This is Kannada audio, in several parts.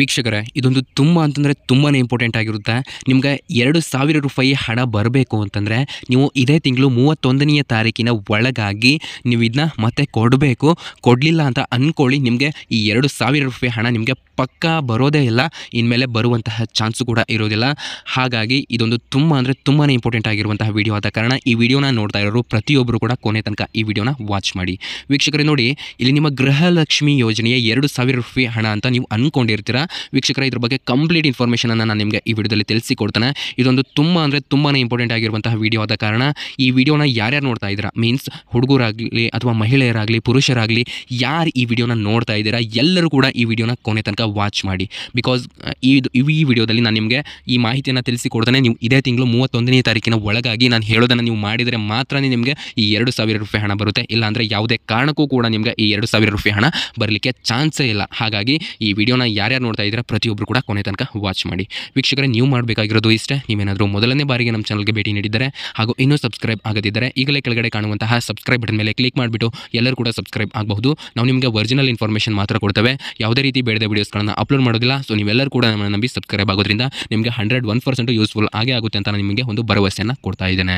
ವೀಕ್ಷಕರೇ ಇದೊಂದು ತುಂಬ ಅಂತಂದರೆ ತುಂಬಾ ಇಂಪಾರ್ಟೆಂಟ್ ಆಗಿರುತ್ತೆ ನಿಮ್ಗೆ ಎರಡು ಸಾವಿರ ರೂಪಾಯಿ ಹಣ ಬರಬೇಕು ಅಂತಂದರೆ ನೀವು ಇದೇ ತಿಂಗಳು ಮೂವತ್ತೊಂದನೆಯ ತಾರೀಕಿನ ಒಳಗಾಗಿ ನೀವು ಇದನ್ನ ಮತ್ತೆ ಕೊಡಬೇಕು ಕೊಡಲಿಲ್ಲ ಅಂತ ಅಂದ್ಕೊಳ್ಳಿ ನಿಮಗೆ ಈ ಎರಡು ಸಾವಿರ ರೂಪಾಯಿ ಹಣ ನಿಮಗೆ ಪಕ್ಕ ಬರೋದೇ ಇಲ್ಲ ಇನ್ಮೇಲೆ ಬರುವಂತಹ ಚಾನ್ಸು ಕೂಡ ಇರೋದಿಲ್ಲ ಹಾಗಾಗಿ ಇದೊಂದು ತುಂಬ ಅಂದರೆ ತುಂಬಾ ಇಂಪಾರ್ಟೆಂಟ್ ಆಗಿರುವಂತಹ ವಿಡಿಯೋ ಆದ ಕಾರಣ ಈ ವಿಡಿಯೋನ ನೋಡ್ತಾ ಇರೋರು ಪ್ರತಿಯೊಬ್ಬರು ಕೂಡ ಕೊನೆ ತನಕ ಈ ವಿಡಿಯೋನ ವಾಚ್ ಮಾಡಿ ವೀಕ್ಷಕರೇ ನೋಡಿ ಇಲ್ಲಿ ನಿಮ್ಮ ಗೃಹಲಕ್ಷ್ಮಿ ಯೋಜನೆಯ ಎರಡು ಸಾವಿರ ರೂಪಾಯಿ ಹಣ ಅಂತ ನೀವು ಅಂದ್ಕೊಂಡಿರ್ತೀರಾ ವೀಕ್ಷಕರ ಇದ್ರ ಬಗ್ಗೆ ಕಂಪ್ಲೀಟ್ ಇನ್ಫಾರ್ಮೇಷನನ್ನು ನಾನು ನಿಮಗೆ ಈ ವಿಡಿಯೋದಲ್ಲಿ ತಿಳಿಸಿಕೊಡ್ತೇನೆ ಇದೊಂದು ತುಂಬ ಅಂದರೆ ತುಂಬಾ ಇಂಪಾರ್ಟೆಂಟ್ ಆಗಿರುವಂತಹ ವಿಡಿಯೋ ಆದ ಕಾರಣ ಈ ವಿಡಿಯೋನ ಯಾರ್ಯಾರು ನೋಡ್ತಾ ಇದ್ದೀರಾ ಮೀನ್ಸ್ ಹುಡುಗರಾಗಲಿ ಅಥವಾ ಮಹಿಳೆಯರಾಗಲಿ ಪುರುಷರಾಗಲಿ ಯಾರು ಈ ವಿಡಿಯೋನ ನೋಡ್ತಾ ಇದ್ದೀರಾ ಎಲ್ಲರೂ ಕೂಡ ಈ ವಿಡಿಯೋನ ಕೊನೆ ತನಕ ವಾಚ್ ಮಾಡಿ ಬಿಕಾಸ್ ಈ ಈ ವಿಡಿಯೋದಲ್ಲಿ ನಾನು ನಿಮಗೆ ಈ ಮಾಹಿತಿಯನ್ನು ತಿಳಿಸಿಕೊಡ್ತಾನೆ ನೀವು ಇದೇ ತಿಂಗಳು ಮೂವತ್ತೊಂದನೇ ತಾರೀಕಿನ ಒಳಗಾಗಿ ನಾನು ಹೇಳೋದನ್ನು ನೀವು ಮಾಡಿದರೆ ಮಾತ್ರನೇ ನಿಮಗೆ ಈ ಎರಡು ಸಾವಿರ ರೂಪಾಯಿ ಹಣ ಬರುತ್ತೆ ಇಲ್ಲಾಂದರೆ ಯಾವುದೇ ಕಾರಣಕ್ಕೂ ಕೂಡ ನಿಮಗೆ ಈ ಎರಡು ಸಾವಿರ ರೂಪಾಯಿ ಹಣ ಬರಲಿಕ್ಕೆ ಚಾನ್ಸೇ ಇಲ್ಲ ಹಾಗಾಗಿ ಈ ವಿಡಿಯೋನ ಯಾರ್ಯಾರು ನೋಡ್ತಾ ಇದ್ದೀರಾ ಪ್ರತಿಯೊಬ್ಬರು ಕೂಡ ಕೊನೆ ತನಕ ವಾಚ್ ಮಾಡಿ ವೀಕ್ಷಕರೇ ನೀವು ಮಾಡಬೇಕಾಗಿರೋದು ಇಷ್ಟೇ ನೀವೇನಾದರೂ ಮೊದಲನೇ ಬಾರಿಗೆ ನಮ್ಮ ಚಾನಲ್ಗೆ ಭೇಟಿ ನೀಡಿದರೆ ಹಾಗೂ ಇನ್ನೂ ಸಬ್ಸ್ಕ್ರೈಬ್ ಆಗದಿದ್ದರೆ ಈಗಲೇ ಕೆಳಗಡೆ ಕಾಣುವಂತಹ ಸಬ್ಸ್ಕ್ರೈಬ್ ಬಟನ್ ಮೇಲೆ ಕ್ಲಿಕ್ ಮಾಡಿಬಿಟ್ಟು ಎಲ್ಲರೂ ಕೂಡ ಸಬ್ಸ್ಕ್ರೈಬ್ ಆಗಬಹುದು ನಾವು ನಿಮಗೆ ಒರಿಜಿನಲ್ ಇನ್ಫಾರ್ಮೇಷನ್ ಮಾತ್ರ ಕೊಡ್ತೇವೆ ಯಾವುದೇ ರೀತಿ ಬೇಡದೆ ವೀಡಿಯೋಸ್ ವೀಡಿಯೋಸ್ಗಳನ್ನು ಅಪ್ಲೋಡ್ ಮಾಡೋದಿಲ್ಲ ಸೊ ನೀವೆಲ್ಲರೂ ಕೂಡ ನಮ್ಮನ್ನು ನಂಬಿ ಸಬ್ಸ್ಕ್ರೈಬ್ ಆಗೋದ್ರಿಂದ ನಿಮಗೆ ಹಂಡ್ರೆಡ್ ಒನ್ ಪರ್ಸೆಂಟ್ ಯೂಸ್ಫುಲ್ ಆಗೇ ಆಗುತ್ತೆ ಅಂತ ನಾನು ನಿಮಗೆ ಒಂದು ಭರವಸೆಯನ್ನು ಕೊಡ್ತಾ ಇದ್ದೇನೆ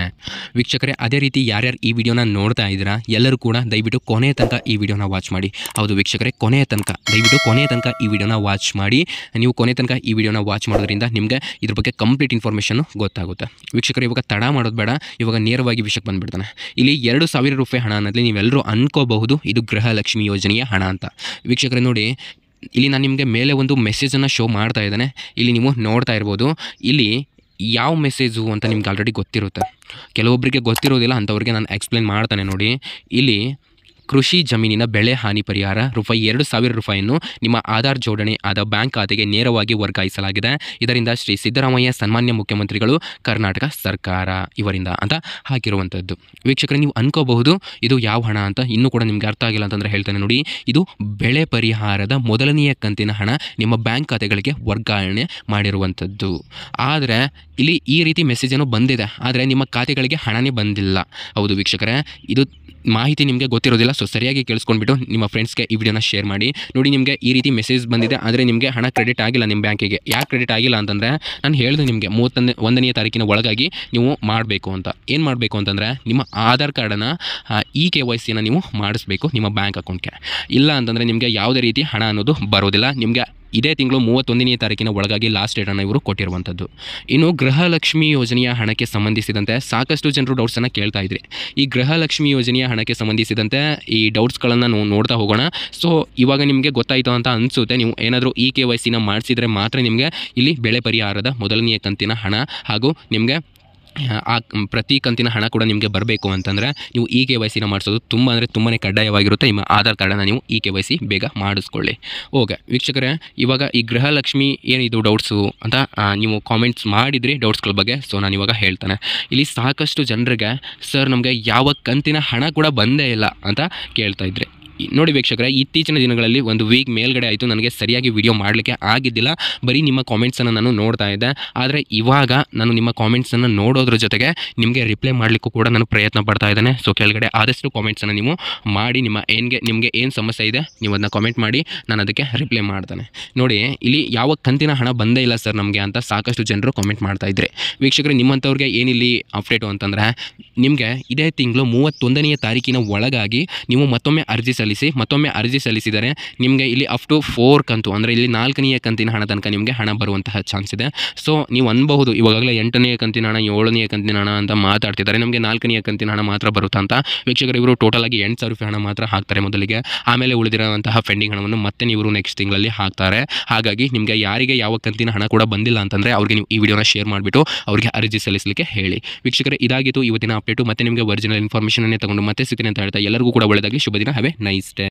ವೀಕ್ಷಕರೇ ಅದೇ ರೀತಿ ಯಾರ್ಯಾರು ಈ ವಿಡಿಯೋನ ನೋಡ್ತಾ ಇದ್ದೀರಾ ಎಲ್ಲರೂ ಕೂಡ ದಯವಿಟ್ಟು ಕೊನೆಯ ತನಕ ಈ ವಿಡಿಯೋನ ವಾಚ್ ಮಾಡಿ ಹೌದು ವೀಕ್ಷಕರೇ ಕೊನೆಯ ತನಕ ದಯವಿಟ್ಟು ಕೊನೆಯ ತನಕ ಈ ವಿಡಿಯೋನ ವಾಚ್ ಮಾಡಿ ನೀವು ಕೊನೆ ತನಕ ಈ ವಿಡಿಯೋನ ವಾಚ್ ಮಾಡೋದ್ರಿಂದ ನಿಮಗೆ ಇದ್ರ ಬಗ್ಗೆ ಕಂಪ್ಲೀಟ್ ಇನ್ಫಾರ್ಮೇಷನ್ ಗೊತ್ತಾಗುತ್ತೆ ವೀಕ್ಷಕರು ಇವಾಗ ತಡ ಮಾಡೋದು ಬೇಡ ಇವಾಗ ನೇರವಾಗಿ ವಿಷಯಕ್ಕೆ ಬಂದುಬಿಡ್ತಾನೆ ಇಲ್ಲಿ ಎರಡು ಸಾವಿರ ರೂಪಾಯಿ ಹಣ ಅನ್ನೋದ್ರಲ್ಲಿ ನೀವೆಲ್ಲರೂ ಅನ್ಕೋಬಹುದು ಇದು ಗೃಹಲಕ್ಷ್ಮಿ ಯೋಜನೆಯ ಹಣ ಅಂತ ವೀಕ್ಷಕರೇ ನೋಡಿ ಇಲ್ಲಿ ನಾನು ನಿಮಗೆ ಮೇಲೆ ಒಂದು ಮೆಸೇಜನ್ನು ಶೋ ಮಾಡ್ತಾ ಇದ್ದಾನೆ ಇಲ್ಲಿ ನೀವು ನೋಡ್ತಾ ಇರ್ಬೋದು ಇಲ್ಲಿ ಯಾವ ಮೆಸೇಜು ಅಂತ ನಿಮ್ಗೆ ಆಲ್ರೆಡಿ ಗೊತ್ತಿರುತ್ತೆ ಕೆಲವೊಬ್ಬರಿಗೆ ಗೊತ್ತಿರೋದಿಲ್ಲ ಅಂಥವ್ರಿಗೆ ನಾನು ಎಕ್ಸ್ಪ್ಲೇನ್ ಮಾಡ್ತಾನೆ ನೋಡಿ ಇಲ್ಲಿ ಕೃಷಿ ಜಮೀನಿನ ಬೆಳೆ ಹಾನಿ ಪರಿಹಾರ ರೂಪಾಯಿ ಎರಡು ಸಾವಿರ ರೂಪಾಯಿಯನ್ನು ನಿಮ್ಮ ಆಧಾರ್ ಜೋಡಣೆ ಆದ ಬ್ಯಾಂಕ್ ಖಾತೆಗೆ ನೇರವಾಗಿ ವರ್ಗಾಯಿಸಲಾಗಿದೆ ಇದರಿಂದ ಶ್ರೀ ಸಿದ್ದರಾಮಯ್ಯ ಸನ್ಮಾನ್ಯ ಮುಖ್ಯಮಂತ್ರಿಗಳು ಕರ್ನಾಟಕ ಸರ್ಕಾರ ಇವರಿಂದ ಅಂತ ಹಾಕಿರುವಂಥದ್ದು ವೀಕ್ಷಕರೇ ನೀವು ಅನ್ಕೋಬಹುದು ಇದು ಯಾವ ಹಣ ಅಂತ ಇನ್ನೂ ಕೂಡ ನಿಮಗೆ ಅರ್ಥ ಆಗಿಲ್ಲ ಅಂತಂದ್ರೆ ಹೇಳ್ತಾನೆ ನೋಡಿ ಇದು ಬೆಳೆ ಪರಿಹಾರದ ಮೊದಲನೆಯ ಕಂತಿನ ಹಣ ನಿಮ್ಮ ಬ್ಯಾಂಕ್ ಖಾತೆಗಳಿಗೆ ವರ್ಗಾವಣೆ ಮಾಡಿರುವಂಥದ್ದು ಆದರೆ ಇಲ್ಲಿ ಈ ರೀತಿ ಏನು ಬಂದಿದೆ ಆದರೆ ನಿಮ್ಮ ಖಾತೆಗಳಿಗೆ ಹಣನೇ ಬಂದಿಲ್ಲ ಹೌದು ವೀಕ್ಷಕರೇ ಇದು ಮಾಹಿತಿ ನಿಮಗೆ ಗೊತ್ತಿರೋದಿಲ್ಲ ಸೊ ಸರಿಯಾಗಿ ಕೇಳಿಸ್ಕೊಂಡ್ಬಿಟ್ಟು ನಿಮ್ಮ ಫ್ರೆಂಡ್ಸ್ಗೆ ಈ ವಿಡಿಯೋನ ಶೇರ್ ಮಾಡಿ ನೋಡಿ ನಿಮಗೆ ಈ ರೀತಿ ಮೆಸೇಜ್ ಬಂದಿದೆ ಆದರೆ ನಿಮಗೆ ಹಣ ಕ್ರೆಡಿಟ್ ಆಗಿಲ್ಲ ನಿಮ್ಮ ಬ್ಯಾಂಕಿಗೆ ಯಾಕೆ ಕ್ರೆಡಿಟ್ ಆಗಿಲ್ಲ ಅಂತಂದರೆ ನಾನು ಹೇಳಿದೆ ನಿಮಗೆ ಮೂವತ್ತನೇ ಒಂದನೇ ತಾರೀಕಿನ ಒಳಗಾಗಿ ನೀವು ಮಾಡಬೇಕು ಅಂತ ಏನು ಮಾಡಬೇಕು ಅಂತಂದರೆ ನಿಮ್ಮ ಆಧಾರ್ ಕಾರ್ಡನ್ನು ಇ ಕೆ ವೈ ಸಿನ ನೀವು ಮಾಡಿಸ್ಬೇಕು ನಿಮ್ಮ ಬ್ಯಾಂಕ್ ಅಕೌಂಟ್ಗೆ ಇಲ್ಲ ಅಂತಂದರೆ ನಿಮಗೆ ಯಾವುದೇ ರೀತಿ ಹಣ ಅನ್ನೋದು ಬರೋದಿಲ್ಲ ನಿಮಗೆ ಇದೇ ತಿಂಗಳು ಮೂವತ್ತೊಂದನೇ ತಾರೀಕಿನ ಒಳಗಾಗಿ ಲಾಸ್ಟ್ ಡೇಟನ್ನು ಇವರು ಕೊಟ್ಟಿರುವಂಥದ್ದು ಇನ್ನು ಗೃಹಲಕ್ಷ್ಮಿ ಯೋಜನೆಯ ಹಣಕ್ಕೆ ಸಂಬಂಧಿಸಿದಂತೆ ಸಾಕಷ್ಟು ಜನರು ಡೌಟ್ಸನ್ನು ಕೇಳ್ತಾ ಇದ್ರಿ ಈ ಗೃಹಲಕ್ಷ್ಮಿ ಯೋಜನೆಯ ಹಣಕ್ಕೆ ಸಂಬಂಧಿಸಿದಂತೆ ಈ ಡೌಟ್ಸ್ಗಳನ್ನು ನಾವು ನೋಡ್ತಾ ಹೋಗೋಣ ಸೊ ಇವಾಗ ನಿಮಗೆ ಗೊತ್ತಾಯಿತು ಅಂತ ಅನಿಸುತ್ತೆ ನೀವು ಏನಾದರೂ ಇ ಕೆ ವೈ ಸಿನ ಮಾಡಿಸಿದರೆ ಮಾತ್ರ ನಿಮಗೆ ಇಲ್ಲಿ ಬೆಳೆ ಪರಿಹಾರದ ಮೊದಲನೆಯ ಕಂತಿನ ಹಣ ಹಾಗೂ ನಿಮಗೆ ಆ ಪ್ರತಿ ಕಂತಿನ ಹಣ ಕೂಡ ನಿಮಗೆ ಬರಬೇಕು ಅಂತಂದರೆ ನೀವು ಇ ಕೆ ವೈ ಸಿನ ಮಾಡಿಸೋದು ತುಂಬ ಅಂದರೆ ತುಂಬಾ ಕಡ್ಡಾಯವಾಗಿರುತ್ತೆ ನಿಮ್ಮ ಆಧಾರ್ ಕಾರ್ಡನ್ನು ನೀವು ಇ ಕೆ ವೈ ಸಿ ಬೇಗ ಮಾಡಿಸ್ಕೊಳ್ಳಿ ಓಕೆ ವೀಕ್ಷಕರೇ ಇವಾಗ ಈ ಗೃಹಲಕ್ಷ್ಮಿ ಏನಿದು ಡೌಟ್ಸು ಅಂತ ನೀವು ಕಾಮೆಂಟ್ಸ್ ಮಾಡಿದ್ರಿ ಡೌಟ್ಸ್ಗಳ ಬಗ್ಗೆ ಸೊ ನಾನು ಇವಾಗ ಹೇಳ್ತಾನೆ ಇಲ್ಲಿ ಸಾಕಷ್ಟು ಜನರಿಗೆ ಸರ್ ನಮಗೆ ಯಾವ ಕಂತಿನ ಹಣ ಕೂಡ ಬಂದೇ ಇಲ್ಲ ಅಂತ ಕೇಳ್ತಾ ಇದ್ರಿ ನೋಡಿ ವೀಕ್ಷಕರೇ ಇತ್ತೀಚಿನ ದಿನಗಳಲ್ಲಿ ಒಂದು ವೀಕ್ ಮೇಲ್ಗಡೆ ಆಯಿತು ನನಗೆ ಸರಿಯಾಗಿ ವಿಡಿಯೋ ಮಾಡಲಿಕ್ಕೆ ಆಗಿದ್ದಿಲ್ಲ ಬರೀ ನಿಮ್ಮ ಕಾಮೆಂಟ್ಸನ್ನು ನಾನು ನೋಡ್ತಾ ಇದ್ದೆ ಆದರೆ ಇವಾಗ ನಾನು ನಿಮ್ಮ ಕಾಮೆಂಟ್ಸನ್ನು ನೋಡೋದ್ರ ಜೊತೆಗೆ ನಿಮಗೆ ರಿಪ್ಲೈ ಮಾಡಲಿಕ್ಕೂ ಕೂಡ ನಾನು ಪ್ರಯತ್ನ ಪಡ್ತಾ ಇದ್ದೇನೆ ಸೊ ಕೆಳಗಡೆ ಆದಷ್ಟು ಕಾಮೆಂಟ್ಸನ್ನು ನೀವು ಮಾಡಿ ನಿಮ್ಮ ಏನ್ಗೆ ನಿಮಗೆ ಏನು ಸಮಸ್ಯೆ ಇದೆ ನೀವು ಅದನ್ನ ಕಾಮೆಂಟ್ ಮಾಡಿ ನಾನು ಅದಕ್ಕೆ ರಿಪ್ಲೈ ಮಾಡ್ತಾನೆ ನೋಡಿ ಇಲ್ಲಿ ಯಾವ ಕಂತಿನ ಹಣ ಬಂದೇ ಇಲ್ಲ ಸರ್ ನಮಗೆ ಅಂತ ಸಾಕಷ್ಟು ಜನರು ಕಾಮೆಂಟ್ ಮಾಡ್ತಾ ಇದ್ರಿ ವೀಕ್ಷಕರೇ ನಿಮ್ಮಂಥವ್ರಿಗೆ ಏನಿಲ್ಲಿ ಅಪ್ಡೇಟು ಅಂತಂದರೆ ನಿಮಗೆ ಇದೇ ತಿಂಗಳು ಮೂವತ್ತೊಂದನೆಯ ತಾರೀಕಿನ ಒಳಗಾಗಿ ನೀವು ಮತ್ತೊಮ್ಮೆ ಅರ್ಜಿ ಸಲ್ಲಿಸಿ ಮತ್ತೊಮ್ಮೆ ಅರ್ಜಿ ಸಲ್ಲಿಸಿದರೆ ನಿಮಗೆ ಇಲ್ಲಿ ಅಪ್ ಟು ಫೋರ್ ಕಂತು ಅಂದರೆ ಇಲ್ಲಿ ನಾಲ್ಕನೆಯ ಕಂತಿನ ಹಣ ತನಕ ನಿಮಗೆ ಹಣ ಬರುವಂತಹ ಚಾನ್ಸ್ ಇದೆ ಸೊ ನೀವು ಅನ್ಬಹುದು ಇವಾಗಲೇ ಎಂಟನೆಯ ಕಂತಿನ ಹಣ ಏಳನೆಯ ಕಂತಿನ ಹಣ ಅಂತ ಮಾತಾಡ್ತಿದ್ದಾರೆ ನಮಗೆ ನಾಲ್ಕನೆಯ ಕಂತಿನ ಹಣ ಮಾತ್ರ ಬರುತ್ತಾ ಅಂತ ವೀಕ್ಷಕರು ಇವರು ಟೋಟಲ್ ಆಗಿ ಎಂಟು ಸಾವಿರ ರೂಪಾಯಿ ಹಣ ಮಾತ್ರ ಹಾಕ್ತಾರೆ ಮೊದಲಿಗೆ ಆಮೇಲೆ ಉಳಿದಿರುವಂತಹ ಫೆಂಡಿಂಗ್ ಹಣವನ್ನು ಮತ್ತೆ ನೀವು ನೆಕ್ಸ್ಟ್ ತಿಂಗಳಲ್ಲಿ ಹಾಕ್ತಾರೆ ಹಾಗಾಗಿ ನಿಮಗೆ ಯಾರಿಗೆ ಯಾವ ಕಂತಿನ ಹಣ ಕೂಡ ಬಂದಿಲ್ಲ ಅಂತಂದರೆ ಅವರಿಗೆ ನೀವು ಈ ವಿಡಿಯೋನ ಶೇರ್ ಮಾಡಿಬಿಟ್ಟು ಅವರಿಗೆ ಅರ್ಜಿ ಸಲ್ಲಿಸಲಿಕ್ಕೆ ಹೇಳಿ ವೀಕ್ಷಕರೇ ಇದಾಗಿತ್ತು ಇವತ್ತಿನ ಅಪ್ಡೇಟು ಮತ್ತೆ ನಿಮಗೆ ಒರಿಜಿನಲ್ ಇನ್ಫಾರ್ಮೇಷನನ್ನೇ ತಗೊಂಡು ಮತ್ತೆ ಸಿಗ್ತೀನಿ ಅಂತ ಹೇಳ್ತಾ ಎಲ್ಲರಿಗೂ ಕೂಡ ಒಳ್ಳೆಯದಾಗಲಿ ಶುಭ ದಿನ ಹವೆ nice